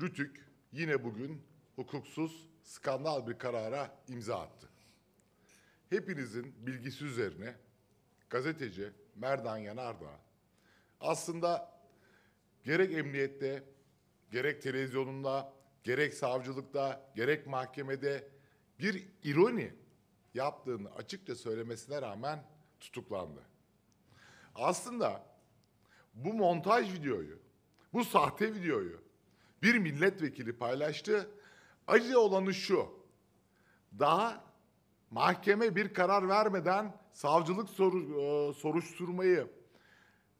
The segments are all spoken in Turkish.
Rütük yine bugün hukuksuz skandal bir karara imza attı. Hepinizin bilgisi üzerine gazeteci Merdan Yanardağ aslında gerek emniyette, gerek televizyonunda, gerek savcılıkta, gerek mahkemede bir ironi yaptığını açıkça söylemesine rağmen tutuklandı. Aslında bu montaj videoyu, bu sahte videoyu bir milletvekili paylaştı. Acı olanı şu. Daha mahkeme bir karar vermeden savcılık soru, e, soruşturmayı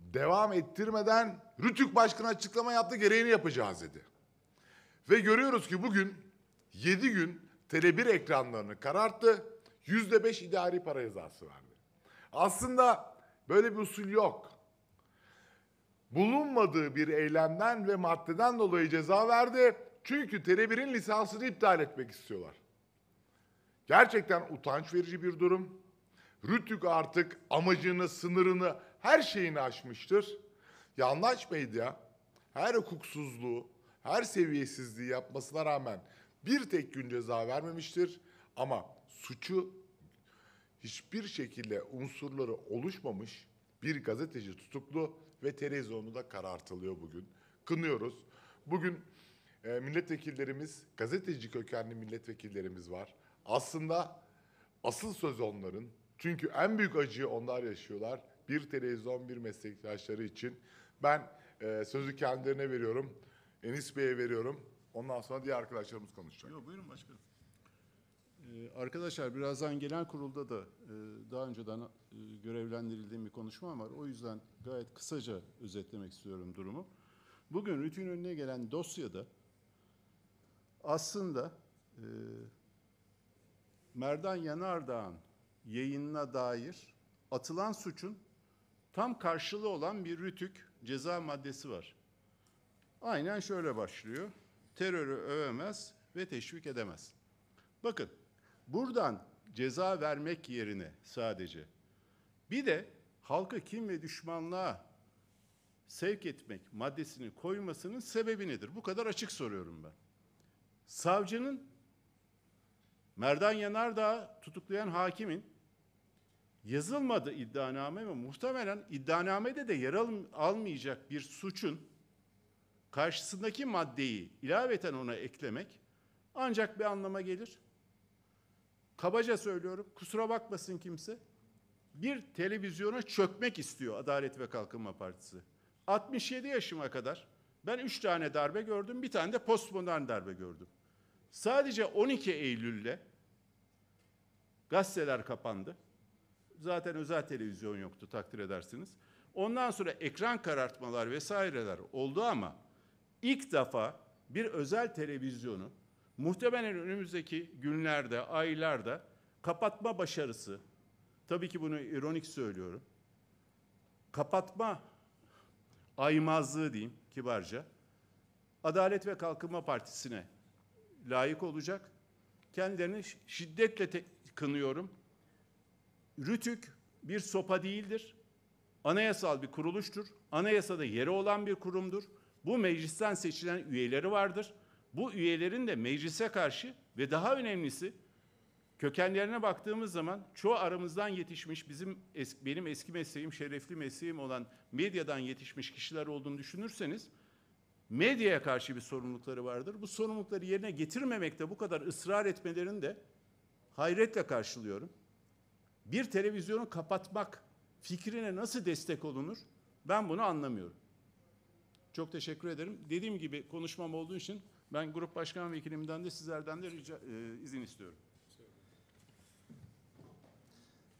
devam ettirmeden Rütük Başkanı açıklama yaptı gereğini yapacağız dedi. Ve görüyoruz ki bugün 7 gün Tele1 ekranlarını kararttı. %5 idari para cezası verdi. Aslında böyle bir usul yok bulunmadığı bir eylemden ve maddeden dolayı ceza verdi. Çünkü Tele1'in lisansını iptal etmek istiyorlar. Gerçekten utanç verici bir durum. Rütük artık amacını, sınırını, her şeyini aşmıştır. Yandaş medya her hukuksuzluğu, her seviyesizliği yapmasına rağmen bir tek gün ceza vermemiştir. Ama suçu hiçbir şekilde unsurları oluşmamış, bir gazeteci tutuklu ve televizyonu da karartılıyor bugün. Kınıyoruz. Bugün e, milletvekillerimiz, gazeteci kökenli milletvekillerimiz var. Aslında asıl söz onların. Çünkü en büyük acıyı onlar yaşıyorlar. Bir televizyon, bir meslektaşları için. Ben e, sözü kendilerine veriyorum. Enis Bey'e veriyorum. Ondan sonra diğer arkadaşlarımız konuşacak. Yok buyurun başkanım. Ee, arkadaşlar birazdan gelen kurulda da e, daha önceden e, görevlendirildiğim bir konuşma var. O yüzden gayet kısaca özetlemek istiyorum durumu. Bugün RTÜ'nün önüne gelen dosyada aslında e, Merdan Yanardağ'ın yayınına dair atılan suçun tam karşılığı olan bir rütük ceza maddesi var. Aynen şöyle başlıyor. Terörü övemez ve teşvik edemez. Bakın Buradan ceza vermek yerine sadece bir de halka kim ve düşmanlığa sevk etmek maddesini koymasının sebebi nedir? Bu kadar açık soruyorum ben. Savcının Merdan Yanardağ tutuklayan hakimin yazılmadı iddianame ve muhtemelen iddianamede de yer almayacak bir suçun karşısındaki maddeyi ilaveten ona eklemek ancak bir anlama gelir kabaca söylüyorum kusura bakmasın kimse bir televizyona çökmek istiyor Adalet ve Kalkınma Partisi. 67 yaşıma kadar ben üç tane darbe gördüm, bir tane de postmodern darbe gördüm. Sadece 12 Eylül'le gazeteler kapandı. Zaten özel televizyon yoktu takdir edersiniz. Ondan sonra ekran karartmalar vesaireler oldu ama ilk defa bir özel televizyonu Muhtemelen önümüzdeki günlerde, aylarda kapatma başarısı, tabii ki bunu ironik söylüyorum, kapatma aymazlığı diyeyim kibarca, Adalet ve Kalkınma Partisi'ne layık olacak. Kendilerini şiddetle te- kınıyorum. Rütük bir sopa değildir. Anayasal bir kuruluştur. Anayasada yeri olan bir kurumdur. Bu meclisten seçilen üyeleri vardır bu üyelerin de meclise karşı ve daha önemlisi kökenlerine baktığımız zaman çoğu aramızdan yetişmiş bizim eski, benim eski mesleğim, şerefli mesleğim olan medyadan yetişmiş kişiler olduğunu düşünürseniz medyaya karşı bir sorumlulukları vardır. Bu sorumlulukları yerine getirmemekte bu kadar ısrar etmelerini de hayretle karşılıyorum. Bir televizyonu kapatmak fikrine nasıl destek olunur? Ben bunu anlamıyorum. Çok teşekkür ederim. Dediğim gibi konuşmam olduğu için ben grup başkan vekilimden de sizlerden de rica, e, izin istiyorum.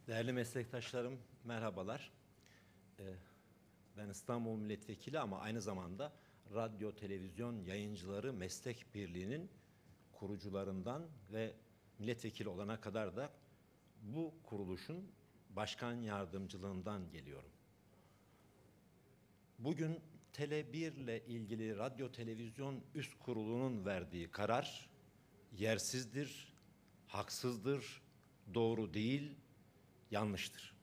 Değerli meslektaşlarım merhabalar. Ee, ben İstanbul Milletvekili ama aynı zamanda Radyo Televizyon Yayıncıları Meslek Birliği'nin kurucularından ve milletvekili olana kadar da bu kuruluşun başkan yardımcılığından geliyorum. Bugün Tele 1 ile ilgili Radyo Televizyon Üst Kurulu'nun verdiği karar yersizdir, haksızdır, doğru değil, yanlıştır.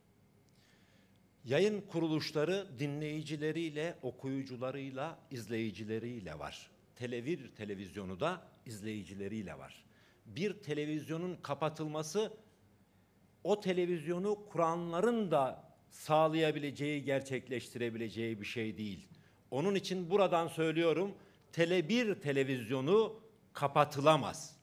Yayın kuruluşları dinleyicileriyle, okuyucularıyla, izleyicileriyle var. Televir televizyonu da izleyicileriyle var. Bir televizyonun kapatılması o televizyonu kuranların da sağlayabileceği, gerçekleştirebileceği bir şey değil. Onun için buradan söylüyorum Tele1 televizyonu kapatılamaz.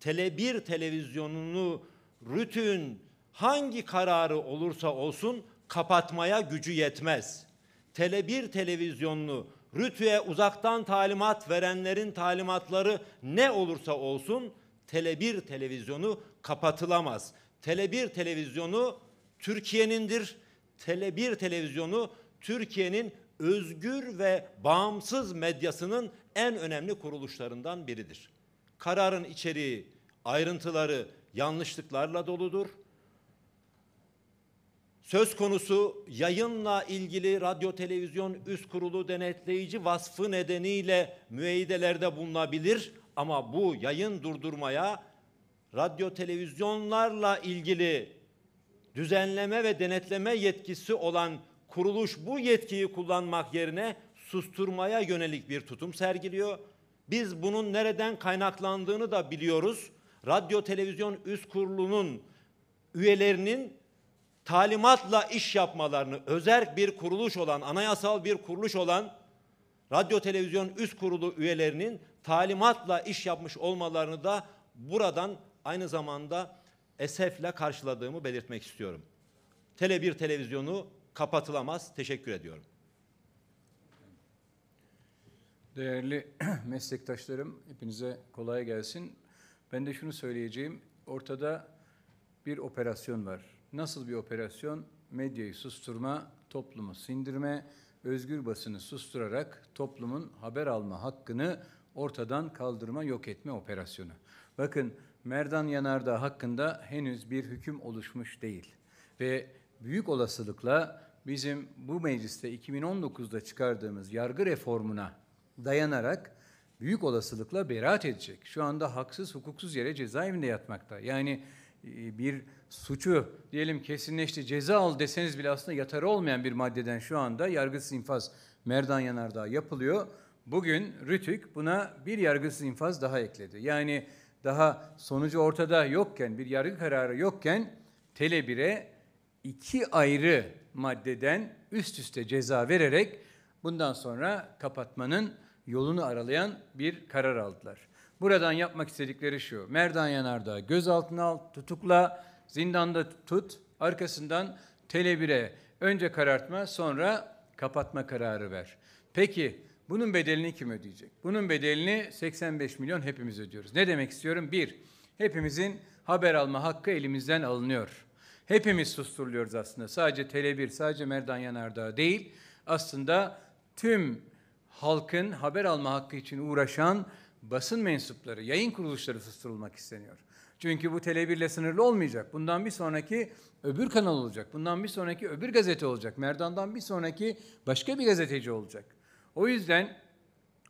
Tele1 televizyonunu Rütün hangi kararı olursa olsun kapatmaya gücü yetmez. Tele1 televizyonunu Rütü'ye uzaktan talimat verenlerin talimatları ne olursa olsun Tele1 televizyonu kapatılamaz. Tele1 televizyonu Türkiye'nindir. Tele1 televizyonu Türkiye'nin özgür ve bağımsız medyasının en önemli kuruluşlarından biridir. Kararın içeriği, ayrıntıları yanlışlıklarla doludur. Söz konusu yayınla ilgili radyo televizyon üst kurulu denetleyici vasfı nedeniyle müeyyidelerde bulunabilir ama bu yayın durdurmaya radyo televizyonlarla ilgili düzenleme ve denetleme yetkisi olan kuruluş bu yetkiyi kullanmak yerine susturmaya yönelik bir tutum sergiliyor. Biz bunun nereden kaynaklandığını da biliyoruz. Radyo Televizyon Üst Kurulu'nun üyelerinin talimatla iş yapmalarını özel bir kuruluş olan, anayasal bir kuruluş olan Radyo Televizyon Üst Kurulu üyelerinin talimatla iş yapmış olmalarını da buradan aynı zamanda esefle karşıladığımı belirtmek istiyorum. Tele1 televizyonu kapatılamaz. Teşekkür ediyorum. Değerli meslektaşlarım hepinize kolay gelsin. Ben de şunu söyleyeceğim. Ortada bir operasyon var. Nasıl bir operasyon? Medyayı susturma, toplumu sindirme, özgür basını susturarak toplumun haber alma hakkını ortadan kaldırma, yok etme operasyonu. Bakın Merdan Yanardağ hakkında henüz bir hüküm oluşmuş değil. Ve büyük olasılıkla bizim bu mecliste 2019'da çıkardığımız yargı reformuna dayanarak büyük olasılıkla beraat edecek. Şu anda haksız, hukuksuz yere cezaevinde yatmakta. Yani e, bir suçu diyelim kesinleşti ceza al deseniz bile aslında yatarı olmayan bir maddeden şu anda yargısız infaz Merdan Yanardağ yapılıyor. Bugün Rütük buna bir yargısız infaz daha ekledi. Yani daha sonucu ortada yokken, bir yargı kararı yokken Tele 1'e iki ayrı maddeden üst üste ceza vererek bundan sonra kapatmanın yolunu aralayan bir karar aldılar. Buradan yapmak istedikleri şu. Merdan Yanardağ gözaltına al, tutukla, zindanda tut, arkasından telebire önce karartma, sonra kapatma kararı ver. Peki bunun bedelini kim ödeyecek? Bunun bedelini 85 milyon hepimiz ödüyoruz. Ne demek istiyorum? Bir, hepimizin haber alma hakkı elimizden alınıyor hepimiz susturuluyoruz aslında. Sadece Tele1, sadece Merdan Yanardağ değil. Aslında tüm halkın haber alma hakkı için uğraşan basın mensupları, yayın kuruluşları susturulmak isteniyor. Çünkü bu Tele1 ile sınırlı olmayacak. Bundan bir sonraki öbür kanal olacak. Bundan bir sonraki öbür gazete olacak. Merdan'dan bir sonraki başka bir gazeteci olacak. O yüzden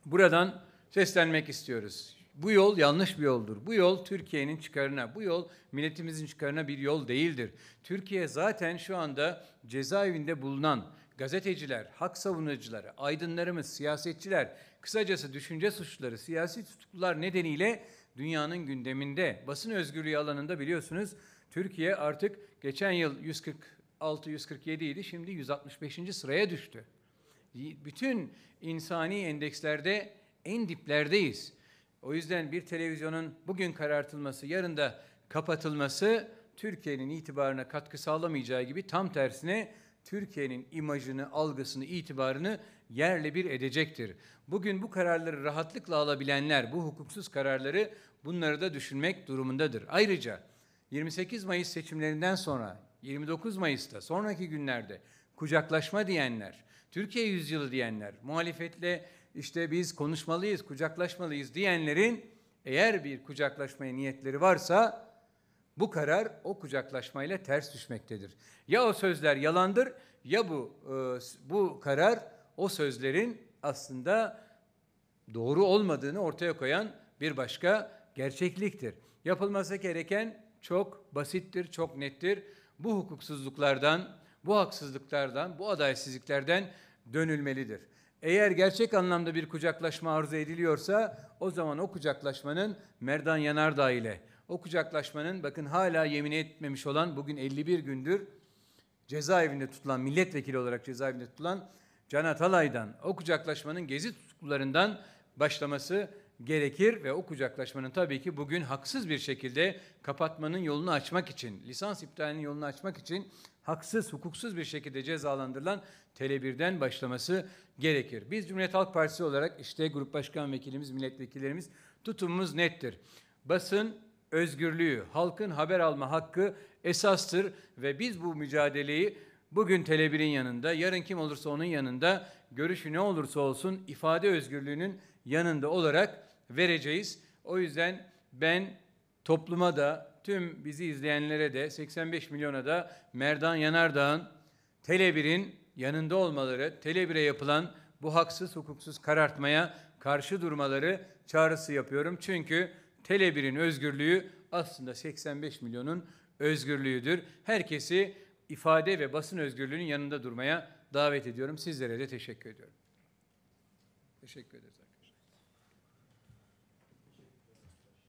buradan seslenmek istiyoruz. Bu yol yanlış bir yoldur. Bu yol Türkiye'nin çıkarına, bu yol milletimizin çıkarına bir yol değildir. Türkiye zaten şu anda cezaevinde bulunan gazeteciler, hak savunucuları, aydınlarımız, siyasetçiler, kısacası düşünce suçluları, siyasi tutuklular nedeniyle dünyanın gündeminde. Basın özgürlüğü alanında biliyorsunuz Türkiye artık geçen yıl 146-147 idi, şimdi 165. sıraya düştü. Bütün insani endekslerde en diplerdeyiz. O yüzden bir televizyonun bugün karartılması, yarın da kapatılması Türkiye'nin itibarına katkı sağlamayacağı gibi tam tersine Türkiye'nin imajını, algısını, itibarını yerle bir edecektir. Bugün bu kararları rahatlıkla alabilenler, bu hukuksuz kararları bunları da düşünmek durumundadır. Ayrıca 28 Mayıs seçimlerinden sonra 29 Mayıs'ta sonraki günlerde kucaklaşma diyenler, Türkiye yüzyılı diyenler, muhalefetle işte biz konuşmalıyız, kucaklaşmalıyız diyenlerin eğer bir kucaklaşmaya niyetleri varsa bu karar o kucaklaşmayla ters düşmektedir. Ya o sözler yalandır ya bu e, bu karar o sözlerin aslında doğru olmadığını ortaya koyan bir başka gerçekliktir. Yapılması gereken çok basittir, çok nettir. Bu hukuksuzluklardan, bu haksızlıklardan, bu adaletsizliklerden dönülmelidir. Eğer gerçek anlamda bir kucaklaşma arzu ediliyorsa o zaman o kucaklaşmanın Merdan Yanardağ ile o kucaklaşmanın bakın hala yemin etmemiş olan bugün 51 gündür cezaevinde tutulan milletvekili olarak cezaevinde tutulan Can Atalay'dan o kucaklaşmanın gezi tutuklularından başlaması gerekir ve o kucaklaşmanın tabii ki bugün haksız bir şekilde kapatmanın yolunu açmak için, lisans iptalinin yolunu açmak için haksız, hukuksuz bir şekilde cezalandırılan Tele1'den başlaması gerekir. Biz Cumhuriyet Halk Partisi olarak işte grup başkan vekilimiz, milletvekillerimiz tutumumuz nettir. Basın özgürlüğü, halkın haber alma hakkı esastır ve biz bu mücadeleyi bugün Telebir'in yanında, yarın kim olursa onun yanında, görüşü ne olursa olsun ifade özgürlüğünün yanında olarak vereceğiz. O yüzden ben topluma da, tüm bizi izleyenlere de, 85 milyona da Merdan Yanardağ'ın Telebir'in yanında olmaları, telebire yapılan bu haksız hukuksuz karartmaya karşı durmaları çağrısı yapıyorum. Çünkü telebirin özgürlüğü aslında 85 milyonun özgürlüğüdür. Herkesi ifade ve basın özgürlüğünün yanında durmaya davet ediyorum. Sizlere de teşekkür ediyorum. Teşekkür ederiz.